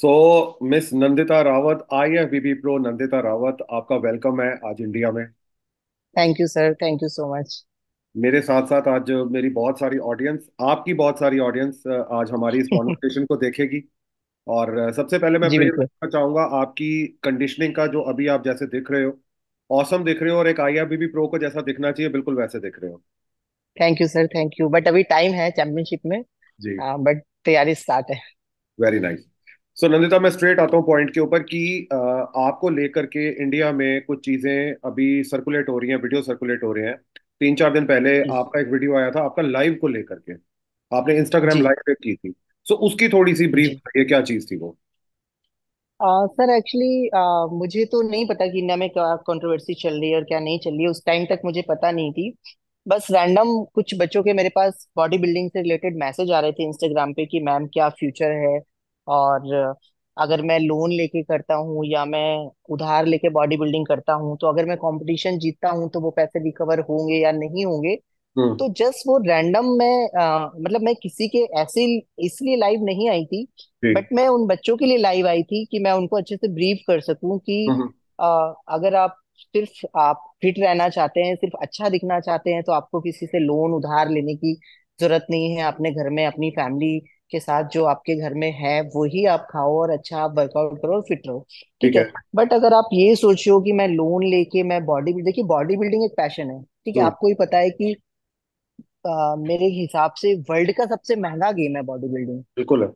So miss Nandita Rawat I F B B pro Nandita Rawat आपका welcome है आज इंडिया में thank you sir thank you so much मेरे साथ साथ आज मेरी बहुत सारी ऑडियंस आपकी बहुत सारी ऑडियंस आज हमारी इस कॉन्वर्सेशन को देखेगी और सबसे पहले मैं प्रेज करना चाहूंगा आपकी कंडीशनिंग का जो अभी आप जैसे दिख रहे हो ऑसम दिख रहे हो और एक आईआरबीबी प्रो को जैसा दिखना चाहिए बिल्कुल वैसे दिख रहे हो thank you sir thank you but अभी टाइम है चैंपियनशिप में जी बट तैयारी स्टार्ट है very nice nice. So so, Nandita मैं स्ट्रेट आता हूँ पॉइंट के ऊपर कि आपको लेकर के इंडिया में कुछ चीज़ें अभी सर्कुलेट हो रही हैं वीडियो सर्कुलेट हो रहे हैं तीन चार दिन पहले आपका एक वीडियो आया था आपका लाइव को लेकर के आपने इंस्टाग्राम लाइव पे की थी सो so, उसकी थोड़ी सी ब्रीफ ये क्या चीज़ थी वो सर uh, एक्चुअली uh, मुझे तो नहीं पता कि इंडिया में क्या कंट्रोवर्सी चल रही है और क्या नहीं चल रही है उस टाइम तक मुझे पता नहीं थी बस रैंडम कुछ बच्चों के मेरे पास बॉडी बिल्डिंग से रिलेटेड मैसेज आ रहे थे इंस्टाग्राम पे कि मैम क्या फ्यूचर है और अगर मैं लोन लेके करता हूँ या मैं उधार लेके बॉडी बिल्डिंग करता हूँ तो अगर मैं कंपटीशन जीतता हूँ तो वो पैसे रिकवर होंगे या नहीं होंगे हम्म। तो जस्ट वो रैंडम मैं आ, मतलब मैं किसी के ऐसे इसलिए लाइव नहीं आई थी बट मैं उन बच्चों के लिए लाइव आई थी कि मैं उनको अच्छे से ब्रीफ कर सकूं कि आ, हम्म, हम्म। अगर आप सिर्फ आप फिट रहना चाहते हैं सिर्फ अच्छा दिखना चाहते हैं तो आपको किसी से लोन उधार लेने की जरूरत नहीं है अपने घर में अपनी फैमिली के साथ जो आपके घर में है वो ही आप खाओ और अच्छा आप वर्कआउट करो और फिट रहो ठीक है बट अगर आप ये सोचो कि मैं लोन लेके मैं बॉडी बिल्ड देखिए बॉडी बिल्डिंग एक पैशन है ठीक है हम्म। आपको ही पता है कि आ, मेरे हिसाब से वर्ल्ड का सबसे महंगा गेम है बॉडी बिल्डिंग बिल्कुल है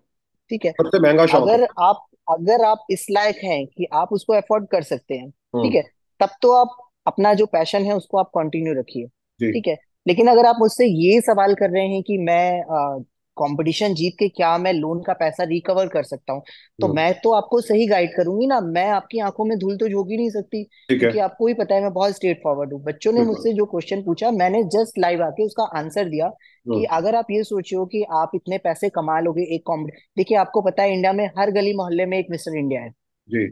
ठीक है सबसे महंगा शौक अगर है आप अगर आप इस लायक हैं कि आप उसको अफोर्ड कर सकते हैं हम्म। ठीक है तब तो आप अपना जो पैशन है उसको आप कंटिन्यू रखिए ठीक है लेकिन अगर आप मुझसे ये सवाल कर रहे हैं कि मैं कंपटीशन जीत के क्या मैं लोन का पैसा रिकवर कर सकता हूँ तो hmm. मैं तो आपको सही गाइड करूंगी ना मैं आपकी आंखों में धूल तो झोंक ही नहीं सकती क्योंकि आपको ही पता है मैं बहुत स्ट्रेट फॉरवर्ड हूँ बच्चों ने मुझसे जो क्वेश्चन पूछा मैंने जस्ट लाइव आके उसका आंसर दिया कि hmm. अगर आप ये सोचे हो कि आप इतने पैसे कमा लोगे एक कॉम्पिटिशन देखिए आपको पता है इंडिया में हर गली मोहल्ले में एक मिस्टर इंडिया है जी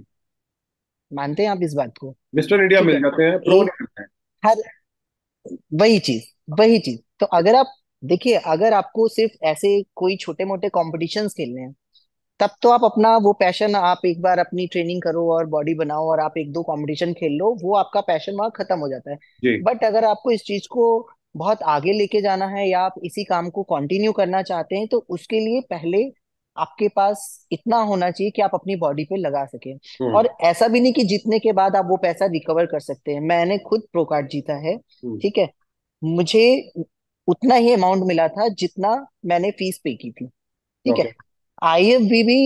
मानते हैं आप इस बात को मिस्टर इंडिया मिल जाते हैं प्रो नहीं मिलते हैं हर वही चीज वही चीज तो अगर आप देखिए अगर आपको सिर्फ ऐसे कोई छोटे मोटे कॉम्पिटिशन्स खेलने हैं तब तो आप अपना वो पैशन आप एक बार अपनी ट्रेनिंग करो और बॉडी बनाओ और आप एक दो कंपटीशन खेल लो वो आपका पैशन वहां खत्म हो जाता है बट अगर आपको इस चीज को बहुत आगे लेके जाना है या आप इसी काम को कंटिन्यू करना चाहते हैं तो उसके लिए पहले आपके पास इतना होना चाहिए कि आप अपनी बॉडी पे लगा सके हम्म। और ऐसा भी नहीं कि जीतने के बाद आप वो पैसा रिकवर कर सकते हैं मैंने खुद प्रोकार्ड जीता है हम्म। ठीक है मुझे उतना ही अमाउंट मिला था जितना मैंने फीस पे की थी ठीक है आई एफ बी भी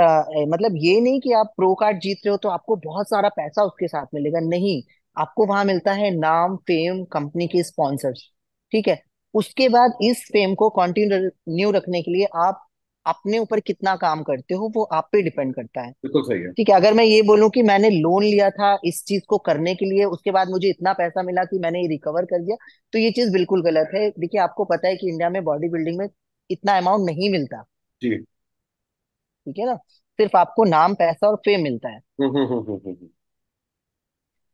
आ, मतलब ये नहीं कि आप प्रो कार्ड जीत रहे हो तो आपको बहुत सारा पैसा उसके साथ मिलेगा नहीं आपको वहां मिलता है नाम फेम कंपनी के स्पॉन्सर्स ठीक है उसके बाद इस फेम को कंटिन्यू रखने के लिए आप अपने ऊपर कितना काम करते हो वो आप पे डिपेंड करता है बिल्कुल सही है ठीक है अगर मैं ये बोलूं कि मैंने लोन लिया था इस चीज को करने के लिए उसके बाद मुझे इतना पैसा मिला कि मैंने ये रिकवर कर दिया तो ये चीज बिल्कुल गलत है देखिए आपको पता है कि इंडिया में बॉडी बिल्डिंग में इतना अमाउंट नहीं मिलता जी ठीक है ना सिर्फ आपको नाम पैसा और फेम मिलता है हम्म, हम्म, हम्म,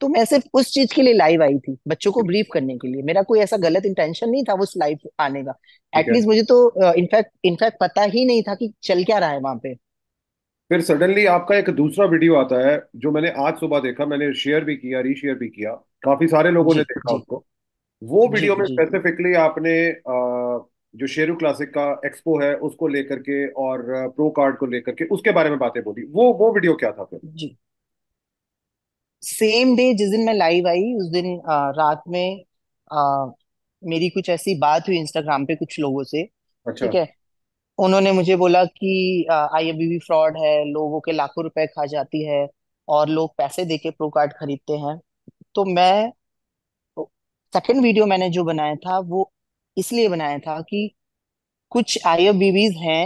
तो मैं सिर्फ उस चीज के लिए लाइव आई थी बच्चों को ब्रीफ करने के लिए मेरा कोई ऐसा गलत इंटेंशन नहीं था उस लाइव आने का एटलीस्ट मुझे तो इनफैक्ट uh, इनफैक्ट पता ही नहीं था कि चल क्या रहा है वहां पे फिर सडनली आपका एक दूसरा वीडियो आता है जो मैंने आज सुबह देखा मैंने शेयर भी किया रीशेयर भी किया काफी सारे लोगों ने देखा उसको वो वीडियो में स्पेसिफिकली आपने जो शेरू क्लासिक का एक्सपो है उसको लेकर के और प्रो कार्ड को लेकर के उसके बारे में बातें बोली वो वो वीडियो क्या था फिर जी सेम डे जिस दिन मैं लाइव आई उस दिन आ, रात में आ, मेरी कुछ ऐसी बात हुई इंस्टाग्राम पे कुछ लोगों से अच्छा। ठीक है उन्होंने मुझे बोला कि आईएबीवी फ्रॉड है लोगों के लाखों रुपए खा जाती है और लोग पैसे देके प्रो कार्ड खरीदते हैं तो मैं सेकंड वीडियो मैंने जो बनाया था वो इसलिए बनाया था कि कुछ आईएबीवीज हैं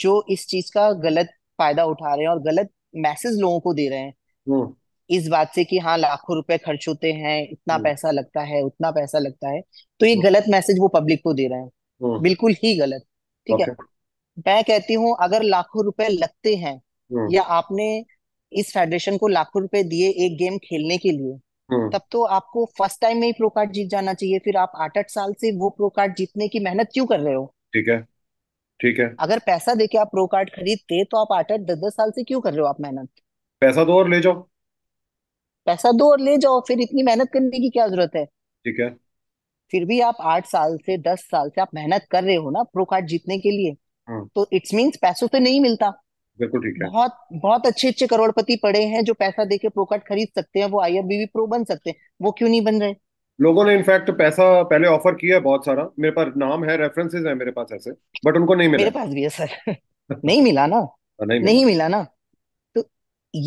जो इस चीज का गलत फायदा उठा रहे हैं और गलत मैसेज लोगों को दे रहे हैं हम्म। इस बात से कि हाँ लाखों रुपए खर्च होते हैं इतना हम्म। पैसा लगता है उतना पैसा लगता है तो ये हम्म। गलत मैसेज वो पब्लिक को दे रहे हैं हम्म। बिल्कुल ही गलत ठीक है मैं कहती हूँ अगर लाखों रुपए लगते हैं या आपने इस फेडरेशन को लाखों रुपए दिए एक गेम खेलने के लिए तब तो आपको फर्स्ट टाइम में ही प्रो कार्ड जीत जाना चाहिए फिर आप आठ आठ साल से वो प्रो कार्ड जीतने की मेहनत क्यों कर रहे हो ठीक है ठीक है अगर पैसा देके आप प्रो कार्ड खरीदते तो आप आठ आठ दस दस साल से क्यों कर रहे हो आप मेहनत पैसा दो तो और ले जाओ पैसा दो और ले जाओ फिर इतनी मेहनत करने की क्या जरूरत है ठीक है फिर भी आप आठ साल से दस साल से आप मेहनत कर रहे हो ना प्रो कार्ड जीतने के लिए हाँ। तो इट्स मीन्स पैसों से नहीं मिलता बिल्कुल ठीक है बहुत बहुत अच्छे अच्छे करोड़पति पड़े हैं जो पैसा देके प्रो कार्ड खरीद सकते हैं वो बीवी प्रो बन सकते हैं वो क्यों नहीं बन रहे लोगों ने इनफैक्ट पैसा पहले ऑफर किया है बहुत सारा मेरे पास नाम है रेफरेंसेस है मेरे पास ऐसे बट उनको नहीं मिला मेरे पास भी है सर नहीं मिला ना हाँ, नहीं मिला, नहीं मिला ना तो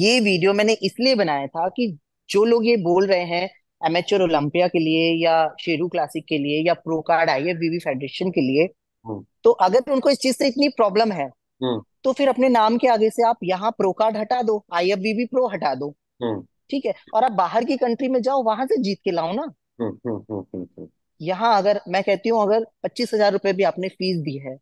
ये वीडियो मैंने इसलिए बनाया था कि जो लोग ये बोल रहे हैं एमेचर ओलंपिया के लिए या शेरू क्लासिक के लिए या pro card I V V federation के लिए हम्म। तो अगर उनको इस चीज से इतनी प्रॉब्लम है हम्म। तो फिर अपने नाम के आगे से आप यहाँ प्रो कार्ड हटा दो आई एफ बीबी प्रो हटा दो हम्म। ठीक है और आप बाहर की कंट्री में जाओ वहां से जीत के लाओ ना यहाँ अगर मैं कहती हूँ अगर पच्चीस हजार रुपए भी आपने फीस दी है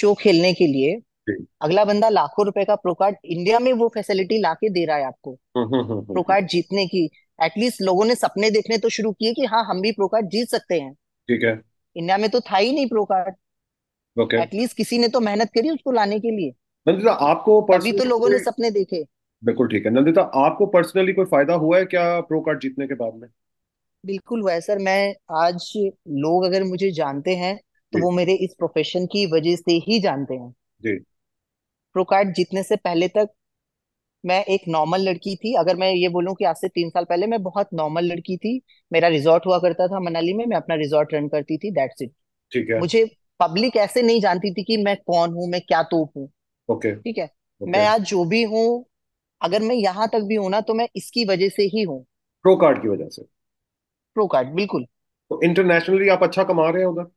शो खेलने के लिए अगला बंदा लाखों रुपए का प्रोकार्ड इंडिया में वो फैसिलिटी लाके दे रहा है आपको हम्म, हम्म, हम्म, प्रोकार्ड जीतने की एटलीस्ट लोगों ने सपने देखने तो शुरू किए कि हाँ हम भी प्रोकार्ड जीत सकते हैं ठीक है इंडिया में तो था ही नहीं प्रोकार्ड ओके एटलीस्ट किसी ने तो मेहनत करी उसको लाने के लिए नंदिता आपको तभी पर्सनली तो लोगों ने सपने देखे बिल्कुल ठीक है नंदिता आपको पर्सनली कोई फायदा हुआ है क्या प्रो कार्ड जीतने के बाद में बिल्कुल हुआ है सर मैं आज लोग अगर मुझे जानते हैं तो वो मेरे इस प्रोफेशन की वजह से ही जानते हैं जी प्रो कार्ड जीतने से पहले तक मैं एक नॉर्मल लड़की थी अगर मैं ये बोलूँ कि आज से तीन साल पहले मैं बहुत नॉर्मल लड़की थी मेरा रिजॉर्ट हुआ करता था मनाली में मैं अपना रिजॉर्ट रन करती थी दैट्स इट ठीक है मुझे पब्लिक ऐसे नहीं जानती थी कि मैं कौन हूँ मैं क्या तोप हूँ ओके ठीक है ओके. मैं आज जो भी हूँ अगर मैं यहाँ तक भी हूं ना तो मैं इसकी वजह से ही हूँ प्रो कार्ड की वजह से प्रो कार्ड बिल्कुल तो इंटरनेशनली आप अच्छा कमा रहे हैं उधर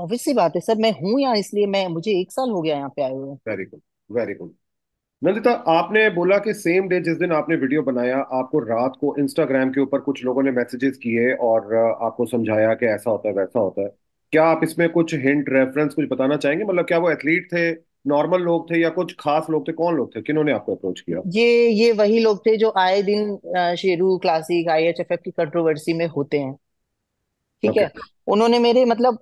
ऑब्वियस सी बात है सर मैं हूँ यहाँ इसलिए मैं मुझे एक साल हो गया यहाँ पे आए हुए very good very good Nandita आपने बोला कि सेम डे जिस दिन आपने वीडियो बनाया आपको रात को इंस्टाग्राम के ऊपर कुछ लोगों ने मैसेजेस किए और आपको समझाया कि ऐसा होता है वैसा होता है क्या आप इसमें कुछ हिंट रेफरेंस कुछ बताना चाहेंगे मतलब क्या वो एथलीट थे नॉर्मल लोग थे या कुछ खास लोग थे कौन लोग थे किन्होंने आपको अप्रोच किया ये ये वही लोग थे जो आए दिन शेरू क्लासिक आईएचएफएफ की कंट्रोवर्सी में होते हैं ठीक है उन्होंने मेरे मतलब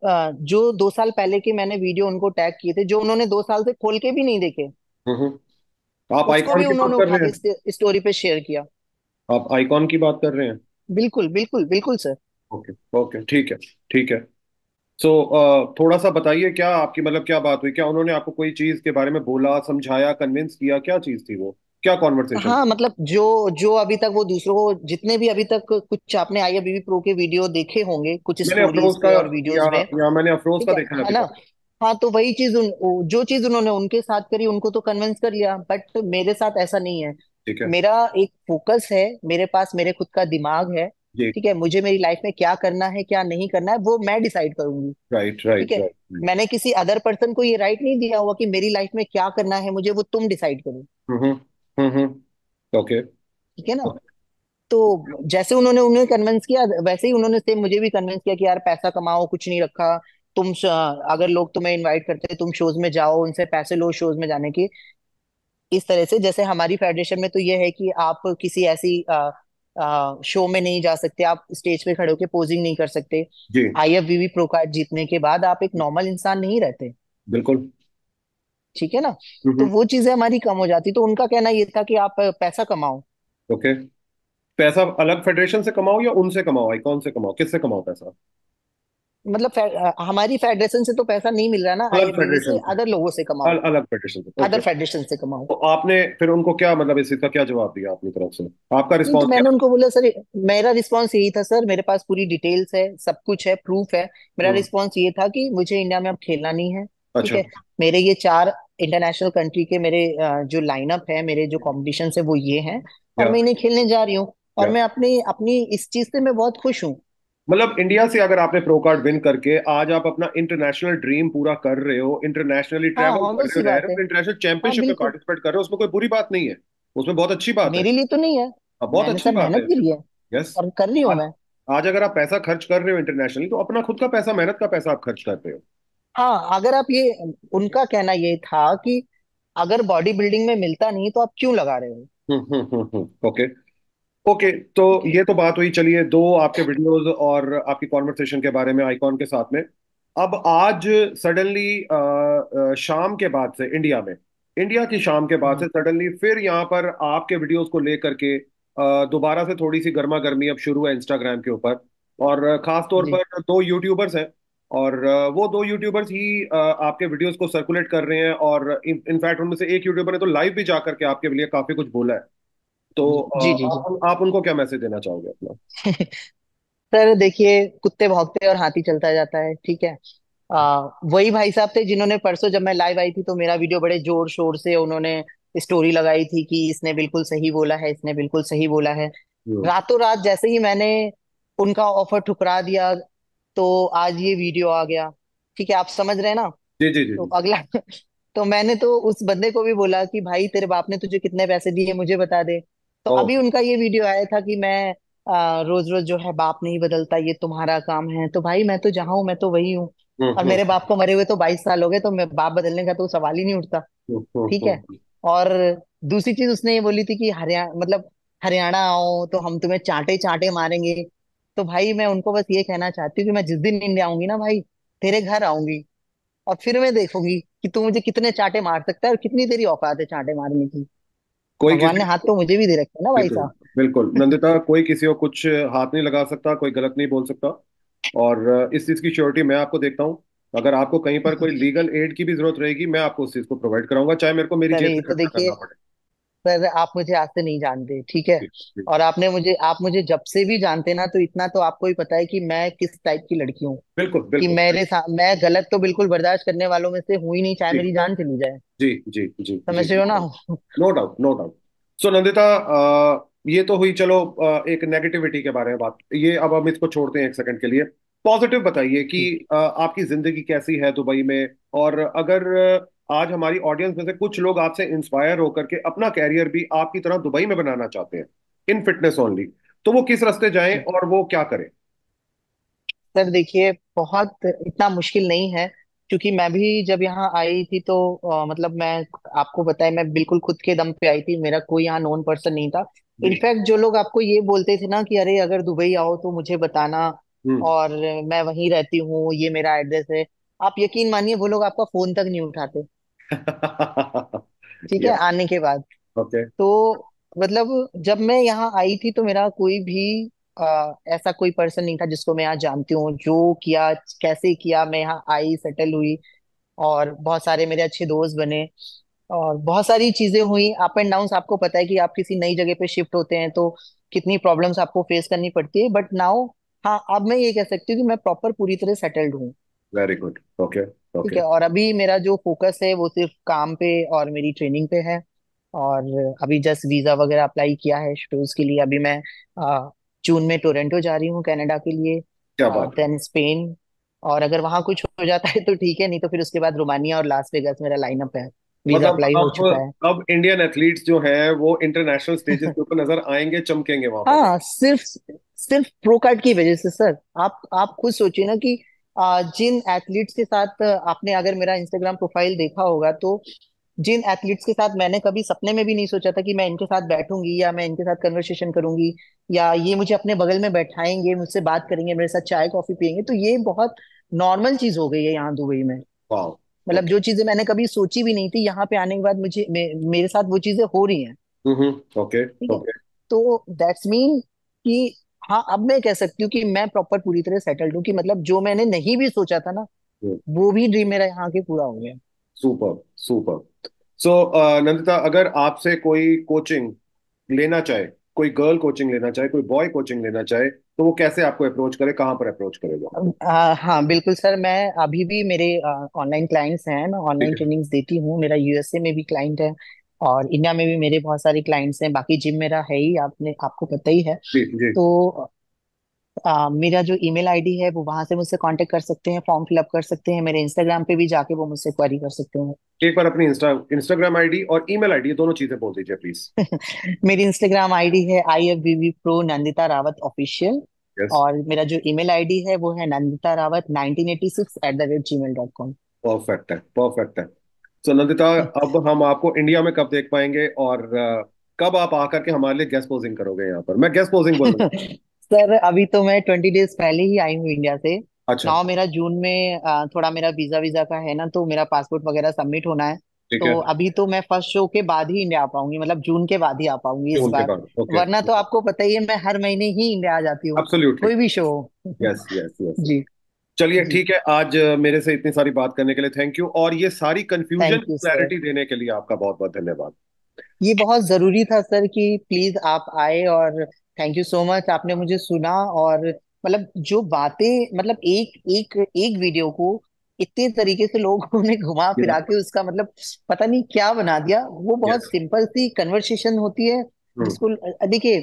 जो दो साल पहले के मैंने वीडियो उनको टैग किए थे जो उन्होंने दो साल से खोल के भी नहीं देखे हम्म, हम्म। आप आइकॉन की उन्होंने कर रहे हैं स्टोरी पे शेयर किया आप आइकॉन की बात कर रहे हैं बिल्कुल बिल्कुल बिल्कुल सर ओके ओके ठीक है ठीक है सो so, uh, थोड़ा सा बताइए क्या आपकी मतलब क्या बात हुई क्या उन्होंने आपको कोई चीज के बारे में बोला समझाया कन्विंस किया क्या चीज थी वो क्या कॉन्वर्सेशन हाँ मतलब जो जो अभी तक वो दूसरों को जितने भी अभी तक कुछ आपने आई अभी प्रो के वीडियो देखे होंगे कुछ और में या मैंने अफरोज का देखा है ना हाँ तो वही चीज उन जो चीज उन्होंने उनके साथ करी उनको तो कन्विंस कर लिया बट मेरे साथ ऐसा नहीं है ठीक है मेरा एक फोकस है मेरे पास मेरे खुद का दिमाग है ठीक है मुझे मेरी लाइफ में क्या करना है क्या नहीं करना है वो मैं डिसाइड करूंगी राइट राइट ठीक है मैंने किसी अदर पर्सन को ये राइट नहीं दिया हुआ कि मेरी लाइफ में क्या करना है मुझे वो तुम डिसाइड करो हम्म, हम्म। हम्म ओके हम्म, ठीक है ना तो जैसे उन्होंने उन्हें कन्विंस किया वैसे ही उन्होंने सेम मुझे भी कन्विंस किया कि यार पैसा कमाओ कुछ नहीं रखा तुम अगर लोग तुम्हें इनवाइट करते हैं तुम शोज में जाओ उनसे पैसे लो शोज में जाने के इस तरह से जैसे हमारी फेडरेशन में तो ये है कि आप किसी ऐसी आ, आ, शो में नहीं जा सकते आप स्टेज पे खड़े होकर पोजिंग नहीं कर सकते I F IFBB pro card जीतने के बाद आप एक नॉर्मल इंसान नहीं रहते बिल्कुल ठीक है ना तो वो चीजें हमारी कम हो जाती तो उनका कहना ये था कि आप पैसा कमाओ ओके पैसा अलग फेडरेशन से कमाओ या उनसे कमाओ आईकॉन से कमाओ किससे कमाओ पैसा मतलब फे, हमारी फेडरेशन से तो पैसा नहीं मिल रहा ना अलग फेडरेशन अदर लोगों से कमाओ अल, अलग फेडरेशन से अदर फेडरेशन से कमाओ तो आपने फिर उनको क्या मतलब इस का क्या जवाब दिया अपनी तरफ से आपका रिस्पांस तो मैंने उनको बोला सर मेरा रिस्पांस यही था सर मेरे पास पूरी डिटेल्स है सब कुछ है प्रूफ है मेरा रिस्पांस हम्म। ये था कि मुझे इंडिया में अब खेलना नहीं है ठीक अच्छा। है मेरे ये चार इंटरनेशनल कंट्री के मेरे जो लाइनअप है मेरे जो कॉम्पिटिशन है वो ये है और मैं इन्हें खेलने जा रही हूँ और मैं अपनी अपनी इस चीज से मैं बहुत खुश हूँ मतलब इंडिया से अगर आपने प्रो कार्ड विन करके आज आप अपना इंटरनेशनल ड्रीम पूरा कर रहे हो इंटरनेशनली ट्रैवल हाँ, कर रहे हो इंटरनेशनल चैंपियनशिप हाँ, में पार्टिसिपेट कर रहे हो उसमें कोई बुरी बात नहीं है उसमें बहुत अच्छी बात मेरे लिए तो नहीं है हाँ, बहुत अच्छी बात है यस और कर रही हूँ मैं आज अगर आप पैसा खर्च कर रहे हो इंटरनेशनली तो अपना खुद का पैसा मेहनत का पैसा आप खर्च कर रहे हो हाँ अगर आप ये उनका कहना ये था कि अगर बॉडी बिल्डिंग में मिलता नहीं तो आप क्यों लगा रहे हो हम्म हम्म हम्म ओके हम्म, ओके तो ये तो बात हुई चलिए दो आपके वीडियोस और आपकी कॉन्वर्सेशन के बारे में आइकॉन के साथ में अब आज सडनली शाम के बाद से इंडिया में इंडिया की शाम के बाद से सडनली हम्म। फिर यहाँ पर आपके वीडियोस को लेकर के दोबारा से थोड़ी सी गर्मा गर्मी अब शुरू है इंस्टाग्राम के ऊपर और खास तौर पर दो यूट्यूबर्स हैं और वो दो यूट्यूबर्स ही आपके वीडियोस को सर्कुलेट कर रहे हैं और इनफैक्ट उनमें से एक यूट्यूबर ने तो लाइव भी जाकर के आपके लिए काफी कुछ बोला है तो जी, जी, आप, जी. आप उनको क्या मैसेज देना चाहोगे अपना सर देखिए कुत्ते भौंकते और हाथी चलता जाता है ठीक है आ, वही भाई साहब थे जिन्होंने परसों जब मैं लाइव आई थी तो मेरा वीडियो बड़े जोर शोर से उन्होंने स्टोरी लगाई थी कि इसने बिल्कुल सही बोला है इसने बिल्कुल सही बोला है रातों रात जैसे ही मैंने उनका ऑफर ठुकरा दिया तो आज ये वीडियो आ गया ठीक है आप समझ रहे हैं ना जी जी जी तो जी। अगला तो मैंने तो उस बंदे को भी बोला कि भाई तेरे बाप ने तुझे कितने पैसे दिए मुझे बता दे तो ओ अभी उनका ये वीडियो आया था कि मैं रोज रोज जो है बाप नहीं बदलता ये तुम्हारा काम है तो भाई मैं तो जहाँ हूँ मैं तो वही हूँ हम्म, और हम्म। मेरे बाप को मरे हुए तो बाईस साल हो गए तो मैं बाप बदलने का तो सवाल ही नहीं उठता हम्म, ठीक है हम्म। और दूसरी चीज उसने ये बोली थी कि हरियाणा मतलब हरियाणा आओ तो हम तुम्हें चांटे चांटे मारेंगे तो भाई मैं उनको बस ये कहना चाहती हूँ कि मैं जिस दिन इंडिया आऊंगी ना भाई तेरे घर आऊंगी और फिर मैं देखूंगी कि तू मुझे कितने चाटे मार सकता है और कितनी तेरी औकात है चाटे मारने की कोई भगवान किसी ने हाथ तो मुझे भी दे रखे ना भाई बिल्कुल साहब बिल्कुल नंदिता कोई किसी को कुछ हाथ नहीं लगा सकता कोई गलत नहीं बोल सकता और इस चीज़ की श्योरिटी मैं आपको देखता हूँ अगर आपको कहीं पर कोई लीगल एड की भी जरूरत रहेगी मैं आपको उस चीज़ को प्रोवाइड कराऊंगा चाहे मेरे को मेरी जेब से तो खर्चा देखिए करना पड़े सर आप मुझे आज से नहीं जानते ठीक है और आपने मुझे आप मुझे जब से भी जानते ना तो इतना तो आपको ही पता है कि मैं किस टाइप की लड़की हूँ बिल्कुल बिल्कुल मेरे बिल्कुल साथ मैं गलत तो बिल्कुल बर्दाश्त करने वालों में से हूं ही नहीं चाहे मेरी जान चली जाए जी जी जी समझ जी रहे हो ना no doubt no doubt so Nandita ये तो हुई चलो uh, एक नेगेटिविटी के बारे में बात ये अब हम इसको छोड़ते हैं एक सेकंड के लिए पॉजिटिव बताइए कि uh, आपकी जिंदगी कैसी है दुबई में और अगर आज हमारी ऑडियंस में से कुछ लोग आपसे इंस्पायर होकर के अपना कैरियर भी आपकी तरह दुबई में बनाना चाहते हैं इन फिटनेस ओनली तो वो किस रास्ते जाए और वो क्या करें सर देखिए बहुत इतना मुश्किल नहीं है क्योंकि मैं भी जब यहाँ आई थी तो आ, मतलब मैं आपको बताया मैं बिल्कुल खुद के दम पे आई थी मेरा कोई यहाँ नोन पर्सन नहीं था इनफैक्ट जो लोग आपको ये बोलते थे ना कि अरे अगर दुबई आओ तो मुझे बताना हम्म। और मैं वहीं रहती हूँ ये मेरा एड्रेस है आप यकीन मानिए वो लोग आपका फोन तक नहीं उठाते ठीक है आने के बाद ओके तो मतलब जब मैं यहाँ आई थी तो मेरा कोई भी आ, ऐसा कोई पर्सन नहीं था जिसको मैं यहाँ जानती हूँ जो किया कैसे किया मैं यहाँ आई सेटल हुई और बहुत सारे मेरे अच्छे दोस्त बने और बहुत सारी चीजें हुई अप एंड डाउन आपको पता है कि आप किसी नई जगह पे शिफ्ट होते हैं तो कितनी प्रॉब्लम्स आपको फेस करनी पड़ती है बट नाउ हाँ अब मैं ये कह सकती हूँ कि मैं प्रॉपर पूरी तरह सेटल्ड हूँ वेरी गुड ओके ठीक ओके है और अभी मेरा जो फोकस है वो सिर्फ काम पे और मेरी ट्रेनिंग पे है और अभी जस्ट वीजा वगैरह अप्लाई किया है शोज के लिए अभी मैं जून में टोरंटो जा रही हूँ कनाडा के लिए क्या बात है देन स्पेन और अगर वहां कुछ हो जाता है तो ठीक है नहीं तो फिर उसके बाद रोमानिया और लास वेगास मेरा लाइनअप है वीजा मतलब अप्लाई हो अब चुका है अब इंडियन एथलीट्स जो हैं वो इंटरनेशनल स्टेजेस के ऊपर नजर आएंगे चमकेंगे वहां पे हाँ सिर्फ सिर्फ प्रो कार्ड की वजह से सर आप आप खुद सोचिए ना कि जिन एथलीट्स के साथ आपने अगर मेरा इंस्टाग्राम प्रोफाइल देखा होगा तो जिन एथलीट्स के साथ मैंने कभी सपने में भी नहीं सोचा था कि मैं इनके साथ बैठूंगी या मैं इनके साथ कन्वर्सेशन करूंगी या ये मुझे अपने बगल में बैठाएंगे मुझसे बात करेंगे मेरे साथ चाय कॉफी पियेंगे तो ये बहुत नॉर्मल चीज हो गई है यहाँ दुबई में मतलब जो चीजें मैंने कभी सोची भी नहीं थी यहाँ पे आने के बाद मुझे मे, मेरे साथ वो चीजें हो रही हैं ओके mm-hmm. ओके तो दैट्स मीन कि हाँ अब मैं कह सकती हूँ कि मैं प्रॉपर पूरी तरह सेटल्ड हूँ कि मतलब जो मैंने नहीं भी सोचा था ना हम्म। वो भी ड्रीम मेरा यहाँ के पूरा हो गया सुपर सुपर सो नंदिता अगर आपसे कोई कोचिंग लेना चाहे कोई गर्ल कोचिंग लेना चाहे कोई बॉय कोचिंग लेना चाहे तो वो कैसे आपको अप्रोच करे कहाँ पर अप्रोच करेगा आ, हाँ बिल्कुल सर मैं अभी भी मेरे ऑनलाइन क्लाइंट्स हैं मैं ऑनलाइन ट्रेनिंग्स देती हूँ मेरा यूएसए में भी क्लाइंट है और इंडिया में भी मेरे बहुत सारे क्लाइंट्स हैं बाकी जिम मेरा है ही आपने आपको पता ही है जी जी तो आ, मेरा जो ईमेल आईडी है वो वहां से मुझसे कांटेक्ट कर सकते हैं फॉर्म फिलअप कर सकते हैं मेरे इंस्टाग्राम पे भी जाके वो मुझसे क्वेरी कर सकते हैं एक बार अपनी इंस्टा इंस्टाग्राम आईडी और ईमेल आईडी दोनों चीजें बोल दीजिए प्लीज मेरी इंस्टाग्राम आईडी है I F B V pro Nandita Rawat official yes और मेरा जो ईमेल आईडी है वो है Nandita Rawat nineteen eighty six at the rate Gmail dot com perfect है परफेक्ट है सो नंदिता अब हम आपको इंडिया में कब देख पाएंगे और कब आप आकर के हमारे लिए गेस्ट पोजिंग करोगे यहाँ पर मैं गेस्ट पोजिंग बोल सर अभी तो मैं ट्वेंटी डेज पहले ही आई हूँ इंडिया से अच्छा नाउ मेरा जून में थोड़ा मेरा वीजा वीजा का है ना तो मेरा पासपोर्ट वगैरह सबमिट होना है तो है। अभी तो मैं फर्स्ट शो के बाद ही इंडिया आ पाऊंगी मतलब जून के बाद ही आ पाऊंगी इस बार वरना तो आपको पता ही है मैं हर महीने ही इंडिया आ जाती हूँ कोई भी शो यस यस यस जी चलिए ठीक है आज मेरे से इतनी सारी बात करने के लिए थैंक यू और ये सारी कंफ्यूजन क्लैरिटी देने के लिए आपका बहुत बहुत धन्यवाद ये बहुत जरूरी था सर कि प्लीज आप आए और थैंक यू सो मच आपने मुझे सुना और मतलब जो बातें मतलब एक एक एक वीडियो को इतने तरीके से लोगों ने घुमा फिरा के उसका मतलब पता नहीं क्या बना दिया वो बहुत सिंपल सी कन्वर्सेशन होती है hmm. जिसको देखिए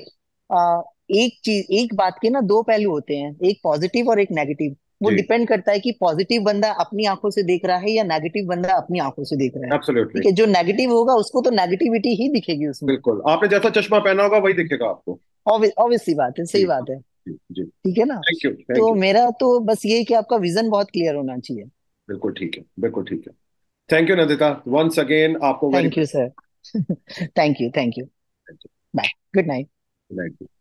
एक चीज एक बात के ना दो पहलू होते हैं एक पॉजिटिव और एक नेगेटिव वो डिपेंड करता है कि पॉजिटिव बंदा अपनी आंखों से देख रहा है या नेगेटिव बंदा अपनी आंखों से देख रहा है Absolutely. ठीक है जो नेगेटिव होगा उसको तो नेगेटिविटी ही दिखेगी उसमें बिल्कुल आपने जैसा चश्मा पहना होगा वही दिखेगा आपको ऑब्वियसली बात है सही बात है ठीक है ना थैंक यू तो you. मेरा तो बस ये कि आपका विजन बहुत क्लियर होना चाहिए बिल्कुल ठीक है बिल्कुल ठीक है thank you Nandita once again आपको thank you sir thank you thank you bye good night good night